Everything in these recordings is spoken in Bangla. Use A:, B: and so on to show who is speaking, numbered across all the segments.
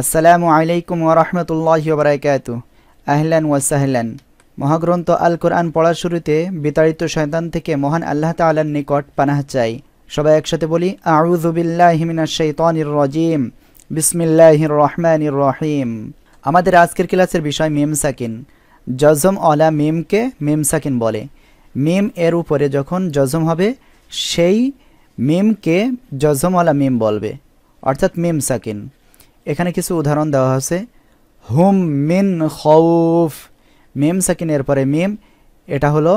A: আসসালামু আলাইকুম ওরহমতুল্লাহ বারাকাত আহলান ওয়াসাহলান মহাগ্রন্থ আল কোরআন পড়ার শুরুতে বিতাড়িত শয়তান থেকে মহান আল্লাহ তাল্লার নিকট পানাহ চাই সবাই একসাথে বলি আউজুবিল্লাহিমিনাশাইতানির রাজিম বিসমিল্লাহির রহমানির রহিম আমাদের আজকের ক্লাসের বিষয় মিম সাকিন জজম অলা মিমকে মিম সাকিন বলে মিম এর উপরে যখন জজম হবে সেই মিমকে আলা মিম বলবে অর্থাৎ মিম সাকিন এখানে কিছু উদাহরণ দেওয়া আছে হুম মিন খৌফ মেম সাকিনের পরে মিম এটা হলো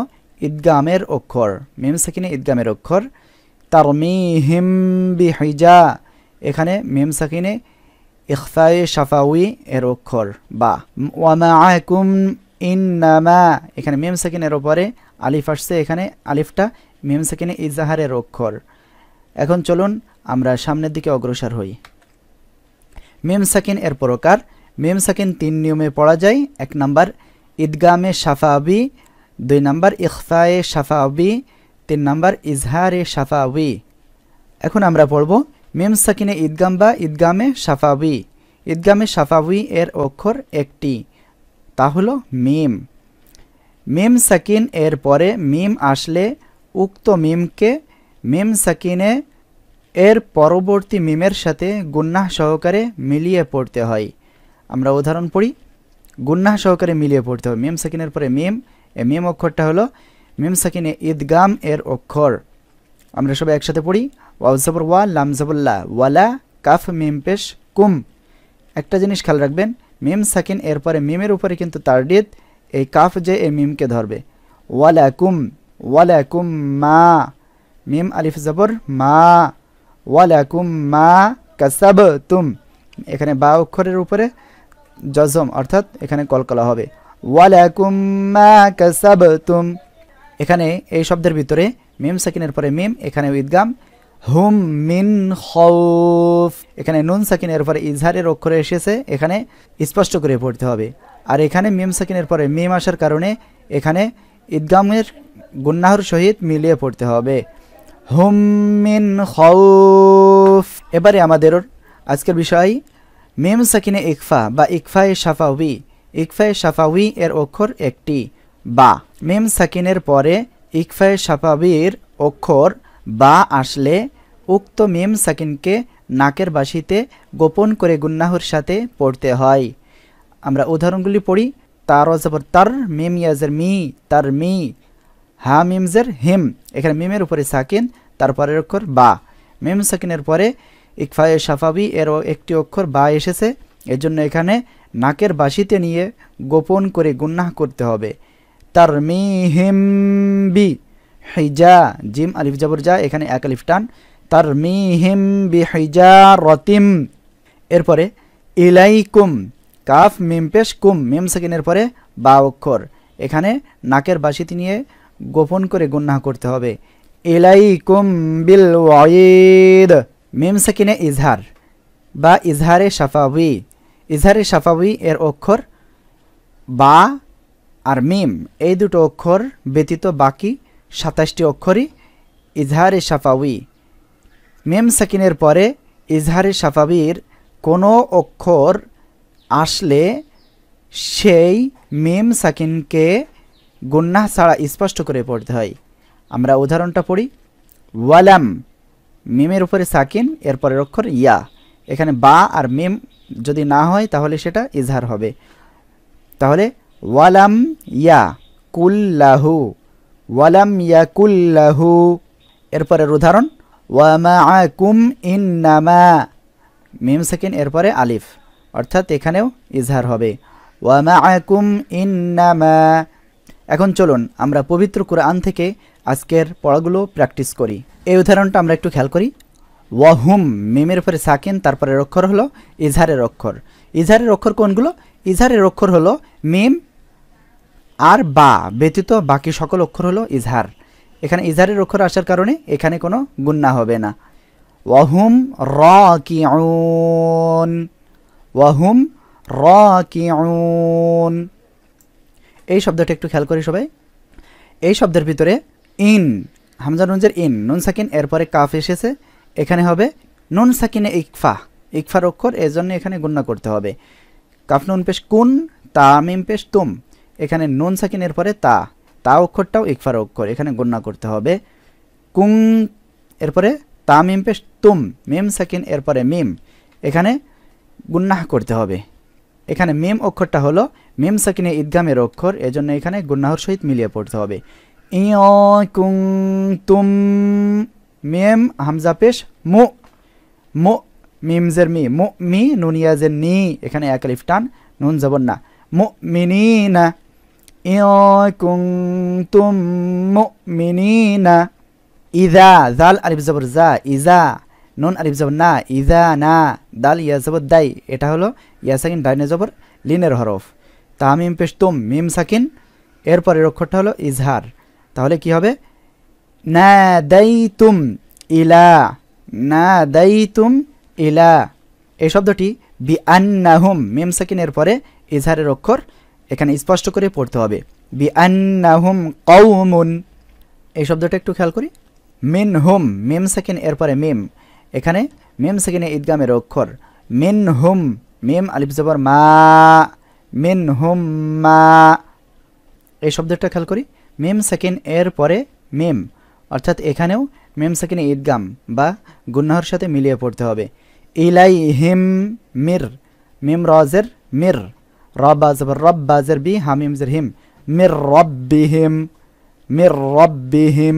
A: ঈদগামের অক্ষর মেম সাকিনে ঈদগামের অক্ষর তার মি হিম হাইজা এখানে মেম সাকিনে ইফাই সাফাউই এর অক্ষর বা ওয়ামা আহকুম নামা এখানে মেম সাকিনের ওপরে আলিফ আসছে এখানে আলিফটা মেম সাকিনে ইজাহারের অক্ষর এখন চলুন আমরা সামনের দিকে অগ্রসর হই মিম সাকিন এর প্রকার মিম সাকিন তিন নিয়মে পড়া যায় এক নাম্বার ইদগামে শাফাবি দুই নাম্বার ইখফায়ে শাফাবি তিন নাম্বার ইজহারে শাফাবি এখন আমরা পড়ব মিম সাকিনে ইদগাম বা ইদগামে শাফাবি ইদগামে শাফাবি এর অক্ষর একটি তা হলো মিম মিম সাকিন এর পরে মিম আসলে উক্ত মিম কে মিম সাকিনে এর পরবর্তী মিমের সাথে গুন্নাহ সহকারে মিলিয়ে পড়তে হয় আমরা উদাহরণ পড়ি গুন্নাহ সহকারে মিলিয়ে পড়তে হয় মিম সাকিনের পরে মিম এ মিম অক্ষরটা হলো মিম সাকিনে ঈদগাম এর অক্ষর আমরা সবাই একসাথে পড়ি ওয়াউজাবর ওয়া লামজাবুল্লাহ ওয়ালা কাফ মিম পেশ কুম একটা জিনিস খেয়াল রাখবেন মিম সাকিন এরপরে মিমের উপরে কিন্তু তারডিদ এই কাফ যে এই মিমকে ধরবে ওয়ালা কুম ওয়ালা কুম মা মিম আলিফ জবর মা ওয়ালাকুম মা কাসাব তুম এখানে বা অক্ষরের উপরে জজম অর্থাৎ এখানে কলকলা হবে ওয়ালাকুম মা কাসাব তুম এখানে এই শব্দের ভিতরে মিম সাকিনের পরে মিম এখানে ঈদগাম হুম মিন খৌফ এখানে নুন সাকিনের পরে ইজহারের অক্ষরে এসেছে এখানে স্পষ্ট করে পড়তে হবে আর এখানে মিম সাকিনের পরে মিম আসার কারণে এখানে ঈদগামের গুন্নাহর সহিত মিলিয়ে পড়তে হবে হুম মিন খৌফ এবারে আমাদের আজকের বিষয় মেম সাকিনে ইকফা বা ইকফায়ে সাফাউই ইকফায়ে সাফাউই এর অক্ষর একটি বা মেম সাকিনের পরে ইকফায়ে সাফাবির অক্ষর বা আসলে উক্ত মেম সাকিনকে নাকের বাসিতে গোপন করে গুন্নাহর সাথে পড়তে হয় আমরা উদাহরণগুলি পড়ি তার অজবর তার মেম ইয়াজের মি তার মি হা মিমজের হিম এখানে মিমের উপরে সাকিন তারপরের অক্ষর বা মিম সাকিনের পরে ইকফায়ে সাফাবি এর একটি অক্ষর বা এসেছে এজন্য এখানে নাকের বাসিতে নিয়ে গোপন করে গুন্না করতে হবে তার মি হিম বি হিজা জিম আলিফ জাবর যা এখানে এক আলিফ টান তার মি হিম বি হিজা রতিম এরপরে ইলাইকুম কাফ মিম পেশ কুম মিম সাকিনের পরে বা অক্ষর এখানে নাকের বাসিতে নিয়ে গোপন করে গুন্না করতে হবে এলাইকুম বিল ওয়াইদ মিমসাকিনে ইজহার বা ইজহারে সাফাউই ইজহারে সাফাউই এর অক্ষর বা আর মিম এই দুটো অক্ষর ব্যতীত বাকি সাতাশটি অক্ষরই ইজহারে সাফাউই মিম সাকিনের পরে ইজহারে সাফাবির কোনো অক্ষর আসলে সেই মিম সাকিনকে গুন্নাহ ছাড়া স্পষ্ট করে পড়তে হয় আমরা উদাহরণটা পড়ি ওয়ালাম মিমের উপরে সাকিন এরপরের অক্ষর ইয়া এখানে বা আর মিম যদি না হয় তাহলে সেটা ইজহার হবে তাহলে ওয়ালাম ইয়া কুল্লাহু ওয়ালাম ইয়া কুল্লাহু এরপরের উদাহরণ ওয়ামা কুম ইন্নামা মিম সাকিন এরপরে আলিফ অর্থাৎ এখানেও ইজহার হবে ওয়ামা কুম ইন্নামা এখন চলুন আমরা পবিত্র কোরআন থেকে আজকের পড়াগুলো প্র্যাকটিস করি এই উদাহরণটা আমরা একটু খেয়াল করি ওয়াহুম মিমের উপরে সাকিন তারপরের অক্ষর হলো ইজহারের অক্ষর ইজহারের অক্ষর কোনগুলো ইজহারের অক্ষর হলো মিম আর বা ব্যতীত বাকি সকল অক্ষর হলো ইজহার এখানে ইজহারের অক্ষর আসার কারণে এখানে কোনো গুন্না হবে না ওয়াহুম র কি ওয়াহুম র কি এই শব্দটা একটু খেয়াল করি সবাই এই শব্দের ভিতরে ইন হামজা নুনজের ইন নুন সাকিন এরপরে কাফ এসেছে এখানে হবে নুন সাকিনে ইকফা ইকফার অক্ষর জন্য এখানে গণ্য করতে হবে কাফ নুন পেশ কুন তা মিম পেশ তুম এখানে নুন সাকিন পরে তা তা অক্ষরটাও ইকফার অক্ষর এখানে গণ্য করতে হবে কুং এরপরে তা মিম পেশ তুম মিম সাকিন এরপরে মিম এখানে গুন্নাহ করতে হবে এখানে মেম অক্ষরটা হলো মেম সাকিনে ঈদগামের অক্ষর এজন্য এখানে গুন্নাহর সহিত মিলিয়ে পড়তে হবে ইয়ং তুম মেম হামজা পেশ মু মো মিমজের মি মু মি নুনিয়াজের নি এখানে একালিফ টান নুন জবর না মু মিনি না ইয়ং তুম মু মিনি না ইজা জাল আলিফ জবর জা ইজা নুন আরিফ জবর না ইজা না দাল ইয়া জবর দাই এটা হলো ইয়া সাকিন ডাইনে জবর লিনের হরফ তামিম পেশতুম মিম সাকিন এরপরের অক্ষরটা হলো ইজহার তাহলে কি হবে না দাই তুম ইলা না দাই তুম ইলা এই শব্দটি বি আন্নাহুম মিম সাকিনের পরে ইজহারের অক্ষর এখানে স্পষ্ট করে পড়তে হবে বি আন্নাহুম কৌমুন এই শব্দটা একটু খেয়াল করি মিন হুম মিম সাকিন এরপরে মিম এখানে মেম সেখানে ঈদগামের অক্ষর মেন হোম মেম আলিফ জবর মা মেন হোম মা এই শব্দটা খেয়াল করি মেম সেকেন্ড এর পরে মেম অর্থাৎ এখানেও মেম সেকেন্ড ঈদগাম বা গুন্নাহর সাথে মিলিয়ে পড়তে হবে ইলাই হিম মির মিম রজের মির রব্বাজবর রব্বাজের বি হামিমজের হিম মির রব্বিহিম মির রব্বিহিম